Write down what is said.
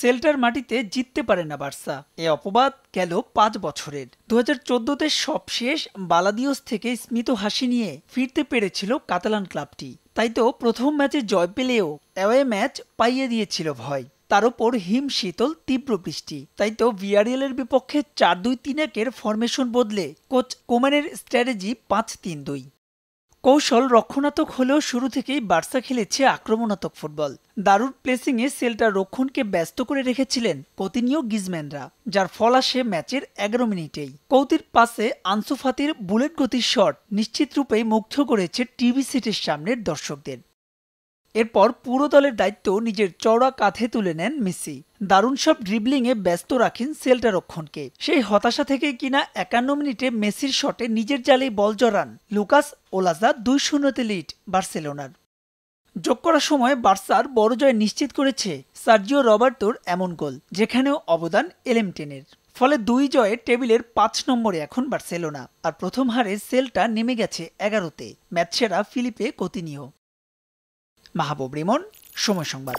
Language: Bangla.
সেল্টার মাটিতে জিততে পারে না বার্সা এ অপবাদ গেল পাঁচ বছরের দু হাজার চোদ্দতে সবশেষ বালাদিওস থেকে স্মিত হাসি নিয়ে ফিরতে পেরেছিল কাতালান ক্লাবটি তাই তো প্রথম ম্যাচে জয় পেলেও অ্যাওয়ে ম্যাচ পাইয়ে দিয়েছিল ভয় তার ওপর শীতল তীব্র বৃষ্টি তাই তো ভিয়ারিয়ালের বিপক্ষে চার দুই তিন একের ফরমেশন বদলে কোচ কোম্যানের স্ট্র্যাটেজি পাঁচ তিন দুই কৌশল রক্ষণাত্মক হলেও শুরু থেকেই বার্সা খেলেছে আক্রমণাত্মক ফুটবল দারুর প্লেসিংয়ে সেলটার রক্ষণকে ব্যস্ত করে রেখেছিলেন কৌতিনীয় গিজম্যানরা যার ফল আসে ম্যাচের এগারো মিনিটেই কৌতির পাশে আনসুফাতির বুলেট গতির শট নিশ্চিতরূপেই মুগ্ধ করেছে টিভি সেটের সামনের দর্শকদের এরপর পুরো দলের দায়িত্ব নিজের চওড়া কাঁধে তুলে নেন মেসি দারুণ সব ড্রিবলিংয়ে ব্যস্ত রাখেন সেল্টা রক্ষণকে সেই হতাশা থেকে কিনা একান্ন মিনিটে মেসির শটে নিজের জালেই বল জড়ান লুকাস ওলাজা দুই শূন্যতে লিড বার্সেলোনার যোগ করার সময় বার্সার বড় জয় নিশ্চিত করেছে সার্জিও রবার্তোর এমন গোল যেখানেও অবদান এলেমটেনের ফলে দুই জয়ে টেবিলের পাঁচ নম্বরে এখন বার্সেলোনা আর প্রথম হারে সেলটা নেমে গেছে এগারোতে ম্যাচ সেরা ফিলিপে কোতিনিও মাহবুব রিমন সময় সংবাদ